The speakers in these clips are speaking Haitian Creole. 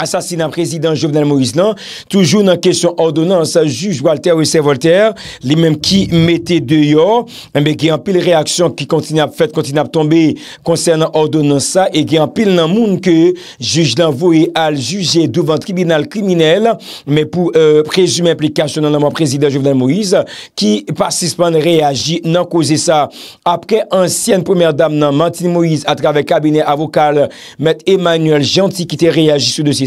asasina prezident Jovenel Moïse lan. Toujou nan kesyon ordonan sa juj Walter ou Saint-Voltaire, li menm ki mette deyo, menbe eh ki anpil reaksyon ki kontine ap fèt, kontine ap tombe konsernan ordonan sa, e ki anpil nan moun ke juj lan voye al juje dovan tribunal kriminel, men pou euh, prezume implikasyon nan mwen prezident Jovenel Moïse ki pasispan reagi nan koze sa. Apre ansyen premèr dam nan mantine Moïse atrave kabine avokal met Emmanuel Gentil ki te reagi sou dosye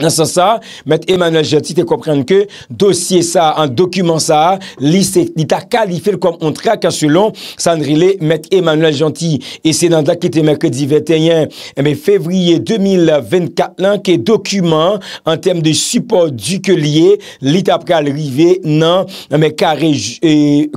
nan san sa, met Emmanuel Gentil te komprende ke dosye sa, an dokumen sa, li ta kalife kom on tra ka selon Sanrile, met Emmanuel Gentil e se nan da ki te merke di 21 fevriye 2024 lan ke dokumen an tem de support du ke liye, li ta pral rive nan, nan men kare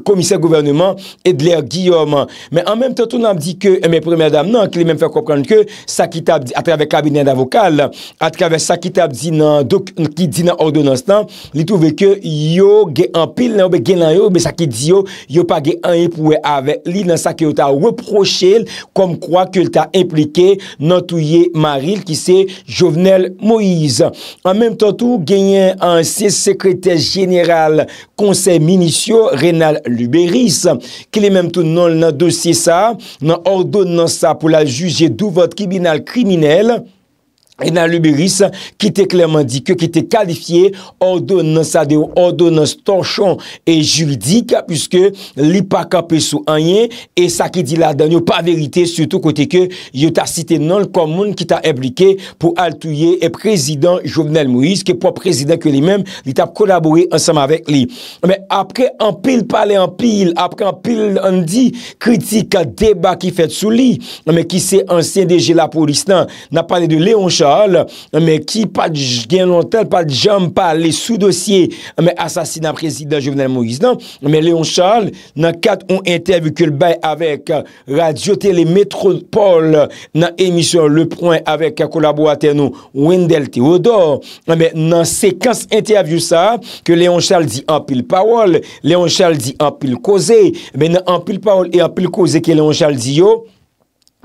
komise gouvernement Edler Guillaume, men an menm te tonan di ke, men preme dam nan, ki le men fè komprende ke, sa ki ta, a trave kabine avokal, a trave sa ki ta ap di nan do ki di nan ordo nan stan, li touve ke yo ge an pil nan ou be gen nan yo, be sa ki di yo, yo pa ge an epouwe ave li nan sa ki yo ta weproche kom kwa ke yo ta implike nan touye Maril ki se Jovenel Moïse. An menm ton tou, genyen ansi sekretè genyeral konsey minisyon Renal Luberis, ke li menm ton nou nan dosye sa, nan ordo nan sa pou la juje dou vot kibinal kriminel, nan Louberis ki te klerman di ki te kalifiye ordo nan sade ou ordo nan stanchon e juli di ka pwiske li pa kape sou anyen e sa ki di la dan yo pa verite suto kote ke yo ta site nan l komoun ki ta implike pou altouye e prezident Jovenel Moïse ki pou prezident ke li menm li ta pou kolabori ansam avek li. Apre an pil pale an pil, apre an pil an di kritika deba ki fet sou li. Nan men ki se ansyen deje la polis nan, nan pale de Leoncha Mwen ki pat gen lontel, pat jam, pat le sou dosye Mwen asasina prezident Jovenel Moïse Mwen non? Léon Charles nan kat ou interviw ke l bay avèk euh, Radio Télé Métropole Nan emisyon Le Point avèk a euh, kolaboratè nou Wendel Theodore Mwen nan sekans interviw sa Ke Léon Charles di ampil pawol Léon Charles di ampil koze Mwen anpil pawol e ampil koze ke Léon Charles di yo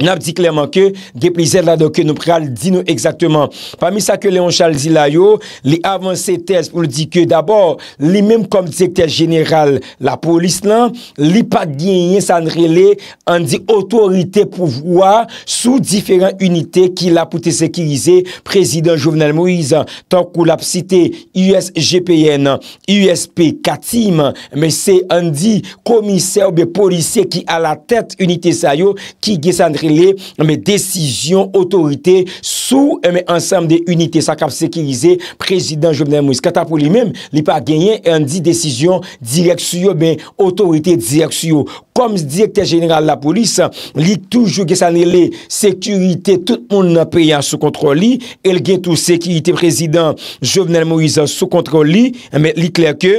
nap di kleyman ke, ge plizer la do ke nou pral di nou ekzakteman. Pamisa ke Leon Charles ilay yo, li avans se tez pou li di ke dabor li menm kom di se tez general la polis lan, li pat genye sanre le an di otorite pou vwa sou diferent unité ki la pou te sekirize prezident Jovenel Moïse tan kou lap site USGPN, USP Katim, men se an di komiser be polisye ki a la tet unité sa yo ki ge sanre le me desisyon otorite sou eh, ensem de unité sakap sekirize prezident Jovenel Moïse. Kata pou li mem, li pa genyen en di desisyon direksiyo men otorite direksiyo. Kom direkter jeneral la polis, li toujou gesan le sekirite tout moun nan peyan sou kontrol li, el gen tou sekirite prezident Jovenel Moïse sou kontrol li, men li kler ke...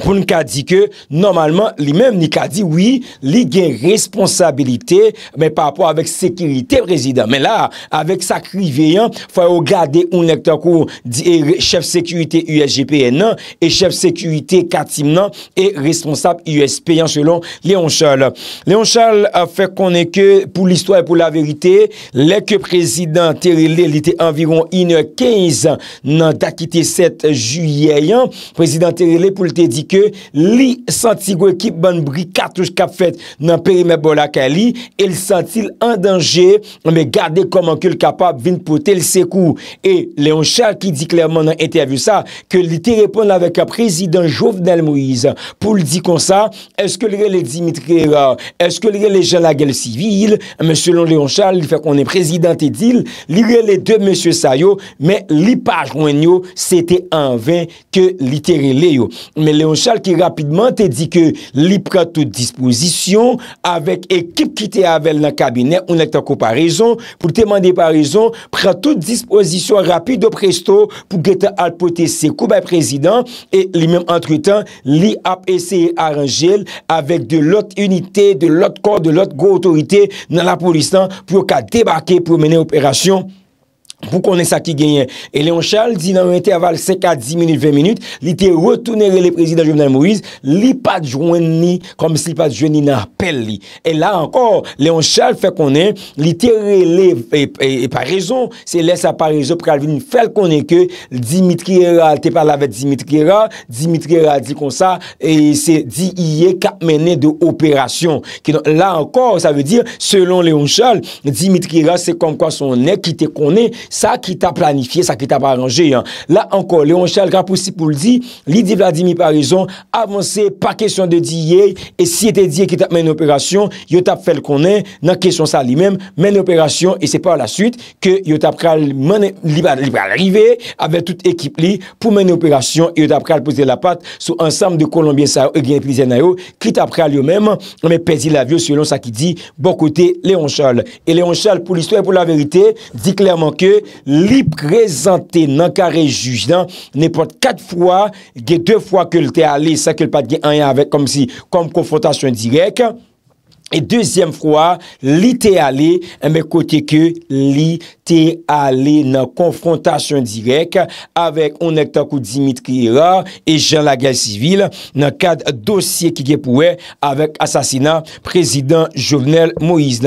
pou n ka di ke, normalman li menm ni ka di, oui, li gen responsabilite, men pa apwa avek sekirite, prezident, men la avek sa kriveyan, fwa yo gade ou nekta kou, e chef sekirite USGPN nan, e chef sekirite katim nan, e responsable USP, an chelon Léon Charles. Léon Charles a fek konen ke pou l'histoire pou la verite leke prezident Terele li te environ in 15 nan takite 7 juye yon, prezident Terele pou li te di ke li santi wè ki banbri katous kap fèt nan pèrimè bolakè li, el santi an dange, mè gade kom an kül kapap vin pou tèl sekou. E, Léon Charles ki di klèrman nan etè avy sa, ke li tè repon avèk a prezidant Jovenel Moïse. Pou l di kon sa, eske l re lè Dimitri Réa, eske l re lè Jean-Lagal civil, mè selon Léon Charles l fèk onè prezidant edil, l re lè dè mè sè sa yo, mè li pa jwen yo, sè tè an vè ke li tè rè le yo. Mè Léon Mounchal ki rapidman te di ke li pran tout disposition avèk ekip ki te avèl nan kabinet ou nèk ta koupa rezon pou te mande par rezon pran tout disposition rapid do presto pou geta apote se koupa prezident et li mèm antre tan li ap ese aranjel avèk de lot unitè, de lot kor, de lot go otorité nan la polisan pou ka debakè pou menè operasyon. pou konen sa ki genyen. Et Léon Charles di nan ou intervalle 5 à 10 minutes, 20 minutes, li te retourner lè le président Jovenel Moïse, li pa joen ni, kom si li pa joen ni nan apel li. Et la ankor, Léon Charles fe konen, li te releve, et pa rezon, se lè sa pa rezon, pre alvin, fe konen ke, Dimitri Ra, te parle avè Dimitri Ra, Dimitri Ra di kon sa, et se di yè kap menè de opération. La ankor, sa ve dire, selon Léon Charles, Dimitri Ra se kom kon sonè, ki te konen, sa ki ta planifiye, sa ki ta pa arranje la anko, Leon Charles raposi pou l di li di Vladimir Parizon avanse pa kesyon de di ye e si te di ye ki ta men operasyon yo tap fel konen, nan kesyon sa li men men operasyon, e se pa la suite ke yo tap kal libe al rive, ave tout ekip li pou men operasyon, yo tap kal pose la pat sou ansam de Colombien sa e gwen prizen a yo, ki tap kal yo men me pedi la vyo selon sa ki di bon kote Leon Charles, e Leon Charles pou l'histoire, pou la verite, di klerman ke li prezante nan kare jujdan ne pot 4 fwa ge 2 fwa ke lte ale sa ke l pat ge anyan avet kom konfotasyon direk E dezyem fwa, li te ale, mè kote ke li te ale nan konfrontasyon direk avèk ounek takou Dimitri Lera e Jean Lagalle Sivile nan kade dosye ki ge pouè avèk asasina prezident Jovenel Moïse.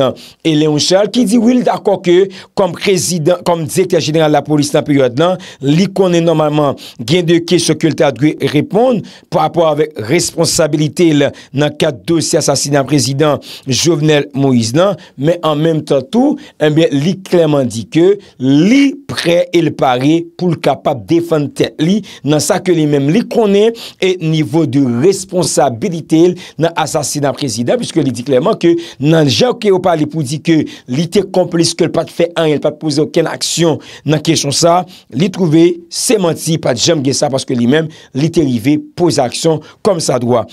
E Léon Charles ki di wil d'akonke kom prezident, kom dekta general la polis nan peryote nan, li konen normalman gen deke se kul ta dwe repond pwa apò avèk responsabilite nan kade dosye asasina prezident Jovenel Moïse nan, men an menm tan tou, li klerman di ke, li pre el pare pou l kapap defante li nan sa ke li menm li kone, et nivou de responsabilite el nan asasina prezident, pwiske li di klerman ke, nan jan ke opa li pou di ke, li te komplis ke l pat fe an, l pat pose akken aksyon nan kesyon sa, li trouve seman ti pat jem ge sa, paske li menm, li te li ve pose aksyon kom sa doa.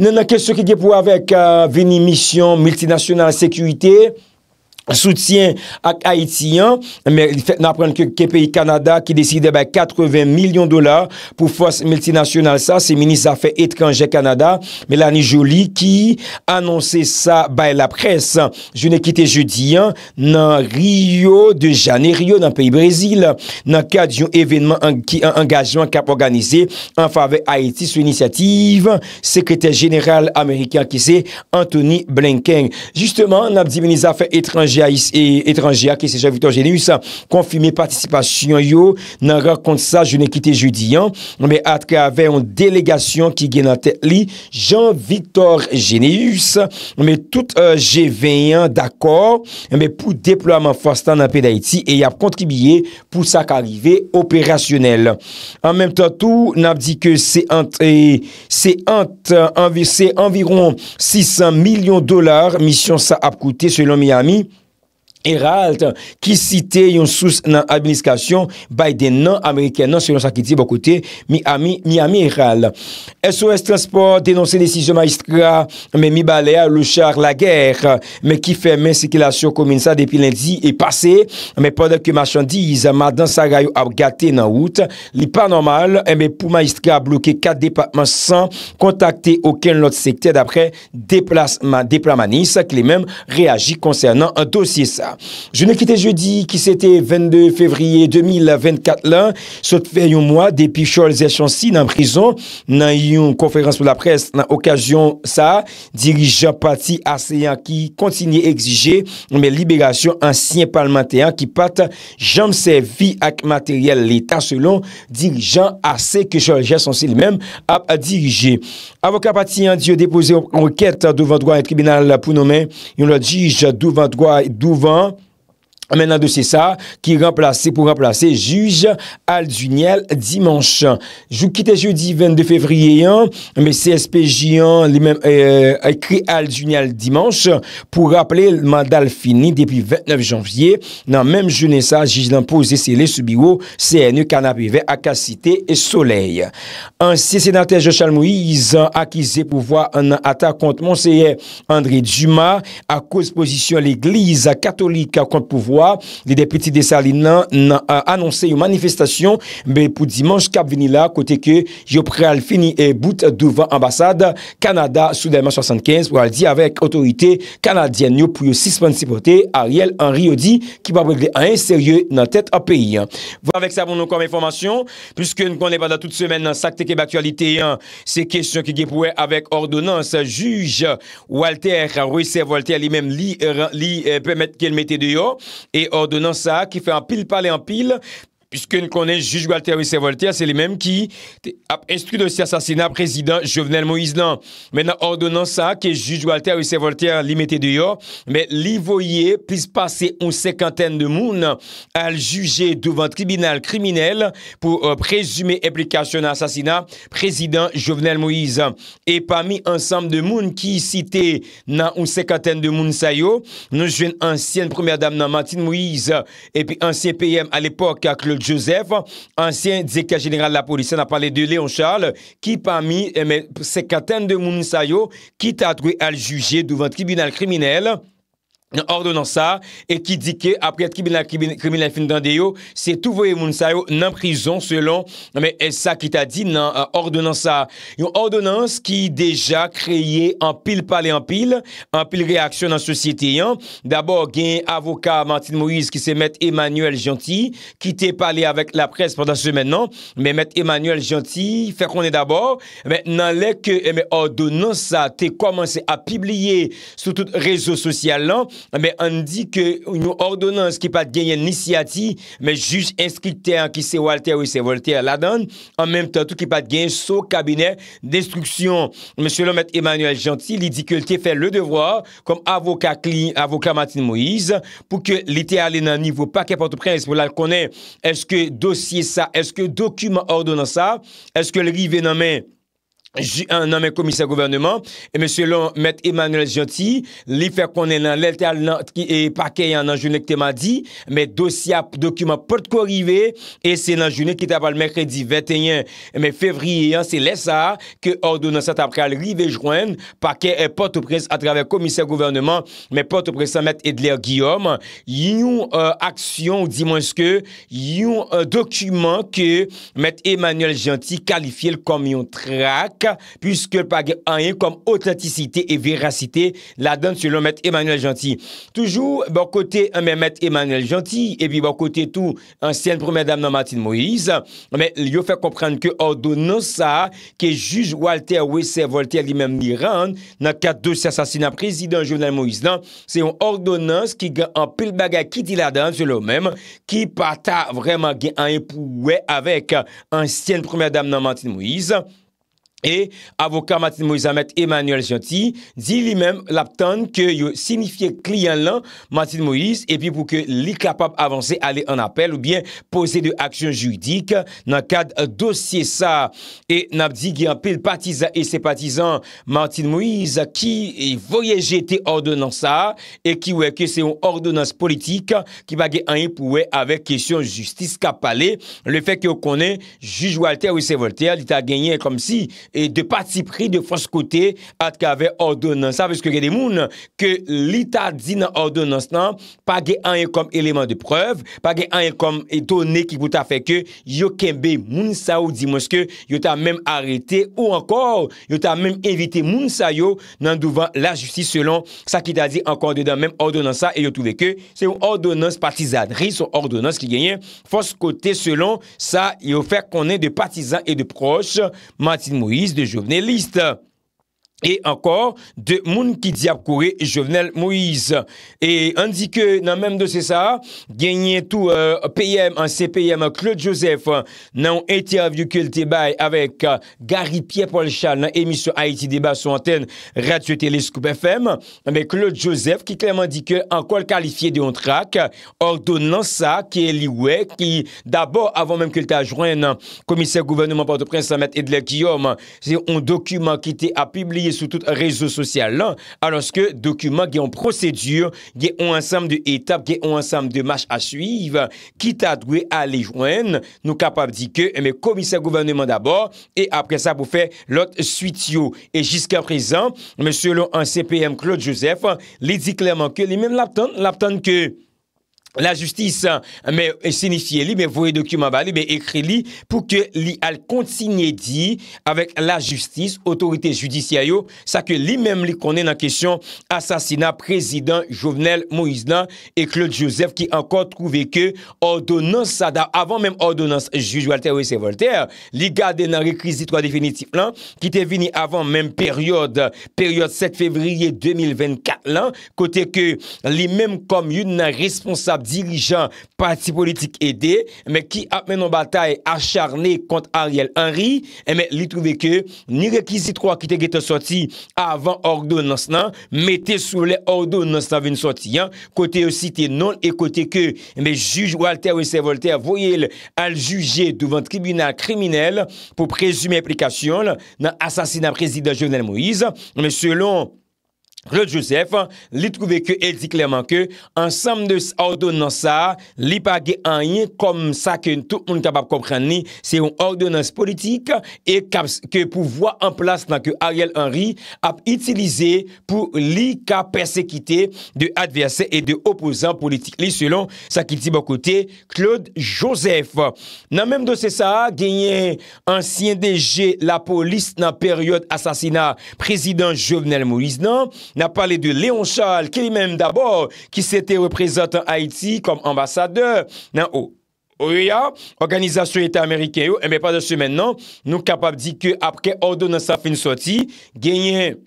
Nan nan kesyon ki ge pou avek euh, veni mission, multinationale sécurité, soutien ak Haitien nan prenke ke peyi Kanada ki deside 80 milyon dolar pou fos multinasyonal sa se Ministre Afè Etranje Kanada Mélanie Jolie ki anonsè sa bay la pres jounè kite joudiyan nan Rio de Janeiro, nan peyi Brésil, nan kade yon evenman ki an angajman kap organizè an fave Haitis l'initiative Sekretèr Général Amerikyan ki se Anthony Blinken Justèman, nan di Ministre Afè Etranje etranjia ki se Jean-Victor Généus konfimi patisipasyon yo nan rakon sa jounen ki te joudi nan me atre ave yon delegasyon ki gen a tet li Jean-Victor Généus nan me tout jé veyen d'akor, nan me pou deployman fwastan nan PEDAITI e yap kontribiye pou sa kalive operasyonel an menm tan tou nan ap di ke se ant se ant, se anviron 600 milyon dolar misyon sa ap koute selon Miami Herald, ki site yon sous nan administrasyon, baide nan Ameriken nan seyon sa ki di bo kote mi ami Herald. SOS Transport denonse desisyon maistra, me mi balea louchar la ger, me ki fe men sekilasyon kominsa depi lendi e pase, me podel ke marchandize, madan sa gayo ap gate nan wout, li pa normal, e eh me pou maistra bloke kat depatman san kontakte oken lot sekter dapre deplamanis, ki le men reagi konsernan an dosye sa. Je ne kite jeudi ki sete 22 fevriye 2024 lan Sot fe yon mwa depi Charles J. Chansy nan prizon Nan yon konferans pou la pres nan okasyon sa Dirijan pati ase yan ki kontinye exije Mwen liberasyon ansyen parlementean Ki pat janm se vi ak materyal lita Selon dirijan ase ke Charles J. Chansy lmen ap dirije Avokat pati yan diyo depoze oukete Dovan drwa yon tribunal pou nou men Yon la dirijan dovan drwa yon dovan Maintenant, c'est ça, qui remplaçait pour remplacer juge Alduniel dimanche. Je quitte jeudi 22 février, hein, mais CSPJ, euh, a les euh, écrit Alduniel dimanche pour rappeler le mandat fini depuis 29 janvier. Dans même journée ça, juge l'imposé scellé sous bureau CNE Canapé V à et Soleil. Ancien sénateur Joshal Moïse, accusé pouvoir en attaque contre Monseigneur André Dumas à cause position l'église catholique contre pouvoir Lide petit desaline nan anonsè yon manifestasyon, be pou dimanche kap vini la kote ke yon preal fini e bout devan ambasade Kanada Soudanman 75 waldi avek otorite Kanadienne yon pou yon 6 principote Ariel Henry Yodi ki wap wèk lè an inserye nan tèt a peyi. Vwa vek sa bonon kom informasyon, pwiske nou konè pa da tout semen nan sakte ke baktualite se kesyon ke ge pouè avek ordonans, juj Walter, wèk se Walter li menm li pe mette ke l mette de yo, et ordonnant ça qui fait un pile parler en pile Puisque nous connaissons juge Walter et Voltaire, c'est les mêmes qui a instruit de cet assassinat président Jovenel Moïse. Maintenant, ordonnant ça, que juge Walter et Voltaire limité dehors, mais l'y puisse passer une cinquantaine de monde à le juger devant tribunal criminel pour euh, présumer implication dans l'assassinat président Jovenel Moïse. Et parmi ensemble de monde qui cité dans une cinquantaine de monde nous nous une ancienne première dame Martine Moïse et puis ancien PM à l'époque, Claude Joseph, ansyen zeka general la polisyen a pale de Leon Charles ki pa mi se katen de Mounisayo ki tatwe al juje douvan tribunal kriminelle ordonans sa, e ki dike apri at kibine la kibine, kibine la kibine dande yo, se tou voye moun sa yo nan prizon, selon, me, e sa ki ta di nan ordonans sa. Yon ordonans ki deja kreye an pil pale an pil, an pil reaksyon nan sosyete yon, dabor gen avoka, manti de Moïse, ki se met Emanuelle Gentil, ki te pale avek la pres pandan semen nan, me met Emanuelle Gentil, fe konen dabor, me nan leke, e eh, me ordonans sa, te komanse a pibliye sou tout rezo sosyal lan, non? Mwen di ke nou ordonans ki pat genyen nisi ati, mwen juj inskripte an ki se Walter ou se Voltaire ladan, an menm tan tou ki pat genyen sou kabinet destruksyon. Mwen selon mèt Emmanuel Gentil, li di ke lte fè le devwa kom avoka Matin Moïse pou ke lite ale nan nivou pakèpote prens pou lal konen eske dosye sa, eske dokumen ordonan sa, eske lri venan men. nan men komisyen gouvernement, men selon met Emmanuel Gentil, li fè konen nan lèl tèl pa kè yon nan jounèk tèman di, men dosyap, dokumen, pòt kò rive, e sè nan jounèk ki tè pal mèkredi 21 me fevriye yon, se lè sa, ke ordo nan sè tabral rive jwèn, pa kè e pòt ou prez a travè komisyen gouvernement, men pòt ou prez sa met Edler Guillaume, yon aksyon, ou di mwen ske, yon euh, dokumen ke met Emmanuel Gentil kalifiè l komyon trak, puisque pa gen anye kom autenticite e veracite la dan selon mèd Emmanuel Gentil Toujou bon kote mèd Emmanuel Gentil epi bon kote tou ansyen pou mèdam nan Martin Moïse yo fèk komprende ke ordonans sa ke juj Walter Wessel Walter l'imèm l'Iran nan kat dosy asasina prezident jounal Moïse se yon ordonans ki gen anpil baga ki di la dan selon mèm ki pata vreman gen anye pou wè avèk ansyen pou euh, mèdam nan Martin Moïse E avokat Matin Moïse Hamet Emmanuel Chanty di li men lapten ke yo sinifiye kliyen lan Matin Moïse epi pou ke li kapap avanse ale an apel ou bien pose de aksyon joudik nan kad dosye sa e napdi gen apil patizan Matin Moïse ki voyeje te ordonans sa e ki weke se yon ordonans politik ki bagen an yon pou we avek kesyon justice kapale le fek yo konen juj Walter ou se Walter li ta genyen kom si e de pati pri de foskote at ka ve ordonansan. Veske geni moun, ke li ta di nan ordonansan, pa gen an yon kom eleman de preuve, pa gen an yon kom etone ki kouta feke, yo kembe moun sa ou di monske, yo ta menm arete ou ankor, yo ta menm evite moun sa yo nan douvan la justi selon sa ki ta di ankor de dan menm ordonansan e yo touve ke, se yon ordonans patizadri, son ordonans ki genyen foskote selon sa yo fek konen de patizan e de proche, manti moun, de journalistes. E ankor de moun ki di ap kouye Jovenel Moise E an di ke nan menm do se sa Genye tou euh, P.M. An C.P.M. Claude Joseph Nan ou eti avyou ke l te bay Awek euh, Gary Pierre-Paul Chal Nan emi sou Haiti débat sou antenne Ratsou Téléscope FM Awek Claude Joseph ki kleman di ke an kol kalifiye De yon trak ordo nan sa Ki li wek ki dabor Avan menm ke l ta jwenn euh, Komisek Gouvernement Port-au-Prince A met Edler Guillaume Se yon dokumen ki te ap publie sou tout rezo sosyal lan, alonske dokumen gen yon prosedur, gen yon ansam de etap, gen yon ansam de mach a suyv, kita dwe a le jwen, nou kapap di ke me komise eh gouverneman dabor, e apre sa pou fe lot suitio. E jiska prezant, me selon an CPM Claude Joseph, li di klerman ke, li men lapton, lapton ke... la justis, mè euh, signifiye li, mè voye dokumen ba li, mè ekre li pou ke li al kontinye di avèk la justis, otorite judisyayyo, sa ke li mèm li konè nan kesyon asasina prezident Jovenel Moïse Lan e Claude Joseph ki ankon trouve ke ordonans sa da, avèm mèm ordonans juj Walter Wesse-Walter, li gade nan rekrizitwa definitif lan ki te vini avèm mèm peryode peryode 7 fevriye 2024 lan, kote ke li mèm komyun nan responsab dirijan parti politik edè mè ki ap menon batay acharnè kont Ariel Henry eh mè li trouve ke nirekizit kwa ki te gete soti avan ordo nans nan, mè te soule ordo nans nan ven soti yan, kote osi te non, e kote ke eh mè juj Walter W. Voltaire voyel al juje devan tribunal kriminel pou prezume aplikasyon nan asasina prezida jounel Moïse eh mè selon Claude Joseph li trouve ke el di klaman ke ansam de ordon nan sa li pa ge anye kom sa ke tout moun kapap kompran ni se yon ordonans politik e kaps ke pouvoi an plas nan ke Ariel Henry ap itilize pou li ka persekite de adversè et de opposant politik li selon sa ki ti bakote Claude Joseph. Nan menm do se sa genye ansyen deje la polis nan peryot asasina prezident Jovenel Moïse nan, nan pale de Léon Charles, ki li menm dabor, ki se te reprezentan Haiti kom ambasadeur. Nan oh, oh, ou, ou ya, ah, organizasyon yete Amerike yo, oh, eme eh pale se mennon, nou kapap di ke apke ordo nan sa fin soti, genyen.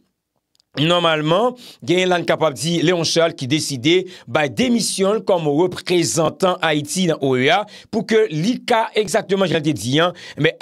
Normalman, gen lan kapap di Léon Charles ki deside Bay demisyon kom reprezentan Haiti nan OEA pou ke Li ka exaktman jan te diyan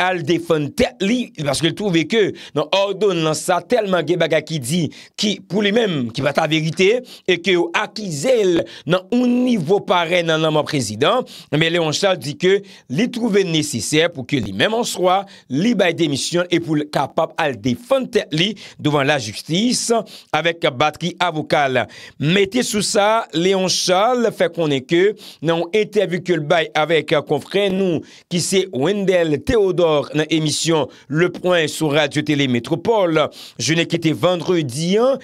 Al defante li Baske l touve ke nan Ordon lan sa Telman ge baga ki di ki pou li men Ki vata verite E ke akize l nan un nivou Pare nan nanman prezident Léon Charles di ke li touve Neseser pou ke li men monsroi Li bay demisyon e pou kapap Al defante li devant la justise avèk batri avokal. Metè sou sa, Léon Charles fè konè kè, nan ou etè avè kè l'bay avèk kon frè nou ki se Wendell Theodore nan emisyon Le Point sou Radio Télé Métropole. Je ne kète vendredi an,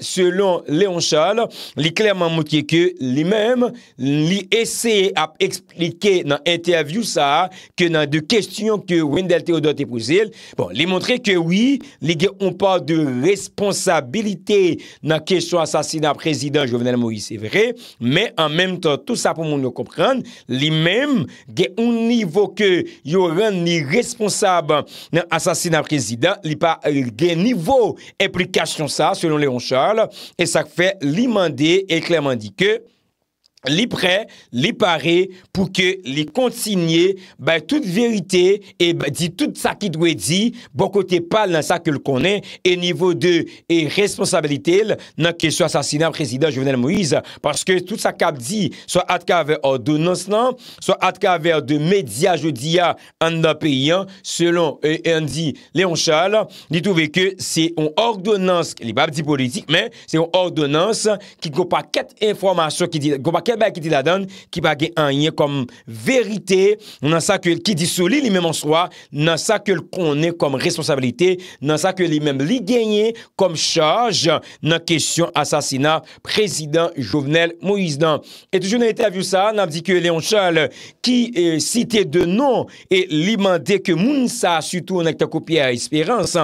selon Léon Charles, li klerman moutiè kè li mèm, li esè ap eksplike nan etè avè kè nan de kèstyon ke Wendell Theodore te pouzèl. Bon, li montré kè wè, li gen an pa de responsabil nan kesyon asasina prezident Jovenel Moïse Evere, men an menm ton tout sa pou moun nou komprende, li menm gen un nivou ke yo ren ni responsab nan asasina prezident, li pa euh, gen nivou eplikasyon sa selon Léon Charles, e sa fe li mande e klemandike... li pre, li pare, pou ke li kontinye tout verite, e di tout sa ki dwe di, bon kote pal nan sa ke l konen, e nivou de e responsabilite, nan ke sou asasina prezident Jovenel Moïse, parce ke tout sa kap di, sou atka ve ordonans nan, sou atka ve de media jodia an da peyi an, selon e, e, Andy Leonchal, di touve ke se on ordonans, li pa ap di politik men, se on ordonans, ki go pa ket informasyon, ki go pa ket Mwen sebe ki di la dan ki bagen anye kom verite, nan sa ke li disoli li men monswa, nan sa ke li konen kom responsabilite, nan sa ke li men li genye kom chaj nan kesyon asasina prezident jouvnel Moïse Dan. Et toujoun nan eterviou sa nan di ke Leon Charles ki site euh, de non e li mande ke moun sa sutou an ak ta kopye a espérance.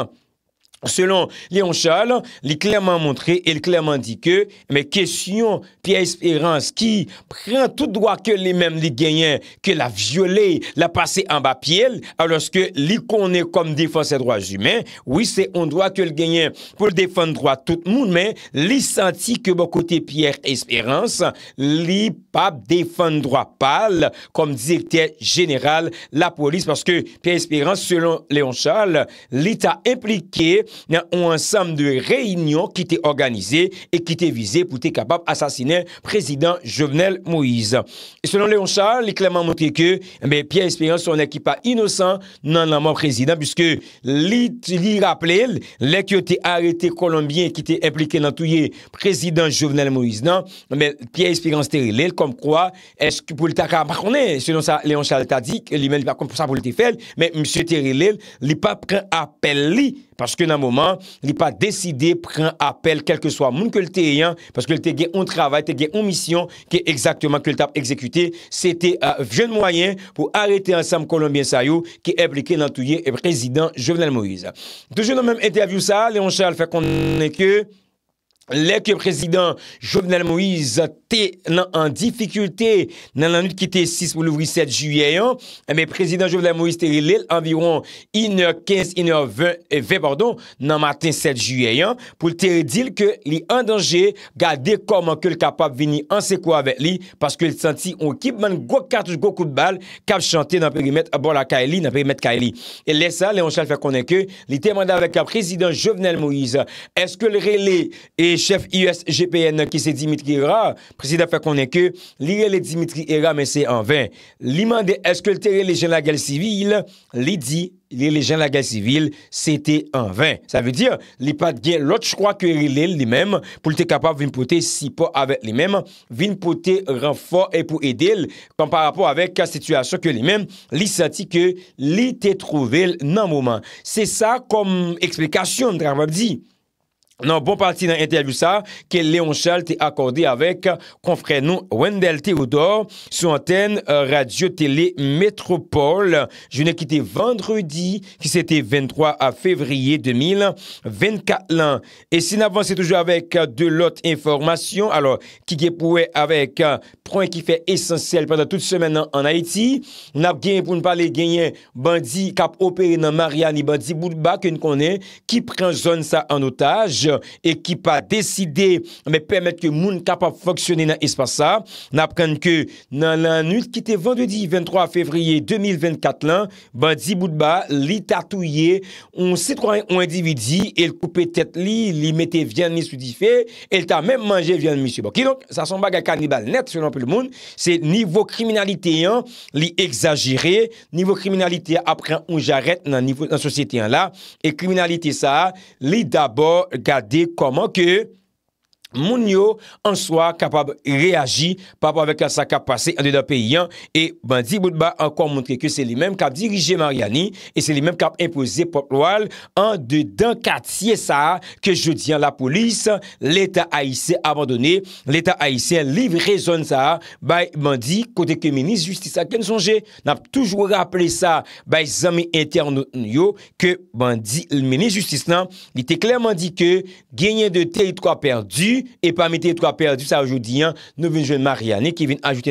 Selon Léon Charles, il clairement montré, il clairement dit que, mais question Pierre Espérance qui prend tout droit que les mêmes les gagnants, que la violée, la passé en bas pied, alors que lui connaît comme défense des droits humains, oui, c'est un droit que le gagnant pour défendre droit tout le monde, mais il sentit que bon côté Pierre Espérance, lui pas défendre droit pâle comme directeur général la police parce que Pierre Espérance, selon Léon Charles, l'État impliqué nan ou ansam de reynyon ki te organize e ki te vize pou te kapap asasine prezident Jovenel Moïse. Selon Léon Charles, li klemman moutre ke, eh piè espérense son ekipa inosant nan nanman prezident, puisque li rappele, lè ki te arete kolombien ki te implike nan touye prezident Jovenel Moïse nan, piè espérense teri lèl, komkwa, esk pou li takar, pakonè, selon sa Léon Charles ta di, li meni pakon pou sa pou li te fèl, men msè teri lèl, li papre apelli Paske nan mouman, li pa deside pren apel kelke swa moun ke lte eyan, paske lte gen yon travay, lte gen yon misyon, ke ekzaktman ke lte ap ekzekute, se te vyen mwayen pou arete an Sam Colombien Sayou, ke eplike lantouye e prezident Jovenel Moïse. Toujou nan menm ente avyousa, Leon Charles fè konen ke... lè ke prezidant Jovenel Moïse te nan an difikultè nan l'anout ki te 6 pou l'ouvri 7 juyeyan, mè eh prezidant Jovenel Moïse te li lè anviron 15, 20, 20 pardon nan matin 7 juyeyan pou lè te di lè ke li an danje gade koman ke lè kapap vini an se kwa avèk li, paske lè senti on kipman gwa kartouj gwa kout bal, kap chante nan perimet abon la kaeli, nan perimet kaeli e lè sa, lè an chal fè konen ke li te manda avèk a prezidant Jovenel Moïse eske lè re lè e chef USGPN ki se Dimitri Hira preside a fe konen ke, li re le Dimitri Hira men se an vè. Li mande eskultere le jen la gèl sivil li di, li le jen la gèl sivil se te an vè. Sa ve di, li pat gen lot chkwa ke li lè li mèm pou li te kapab vin pote si po avè li mèm, vin pote ran fo e pou edèl kon par rapport avèk ka situasyon ke li mèm li sati ke li te trouvel nan mouman. Se sa kon eksplikasyon drame di. nan bon parti nan interview sa ke Leon Charles te akorde avek kon fre nou Wendell Theodore sou antenne euh, radio tele Metropole jounen ki te vendredi ki se te 23 a fevriye 2024 lan e si nan avanse toujou avek de lot informasyon ki gepouwe avek proun ki fe esensel pwenda tout semen nan Haiti nan genye pou nou pale genye bandi kap ope nan Mariani bandi boul baken konen ki pren zon sa an otaj ekipa deside me pemet ke moun kapap foksyone nan espasa napken ke nan lan nult ki te vandou di 23 fevriye 2024 lan, ban di bout ba li tatouye on se kwa on endividi, el koupe tet li, li mette vyan ni soudife el ta men manje vyan mi subok ki donk, sa son baga kanibal net selon pou loun se nivou kriminalite yon li exagire, nivou kriminalite apren ou jaret nan nivou nan sosyete yon la, e kriminalite sa, li dabor ga de koman ke moun yo an soa kapab reagi papo avek an sa kap pase an de dan peyi an, e bandi bout ba anko moun tre ke se li menm kap dirije Mariani, e se li menm kap impose poploual an de dan katie sa, ke jodi an la polis l'Etat Aïsse abandonne l'Etat Aïsse livre zon sa bay bandi kote ke menis justice a ken sonje, nap toujou rappele sa bay zami inter nou yo, ke bandi menis justice nan, li te klerman di ke genyen de teri 3 perdu e pa mette to a perdi sa joudi nou ven joun Marianne ki ven ajouten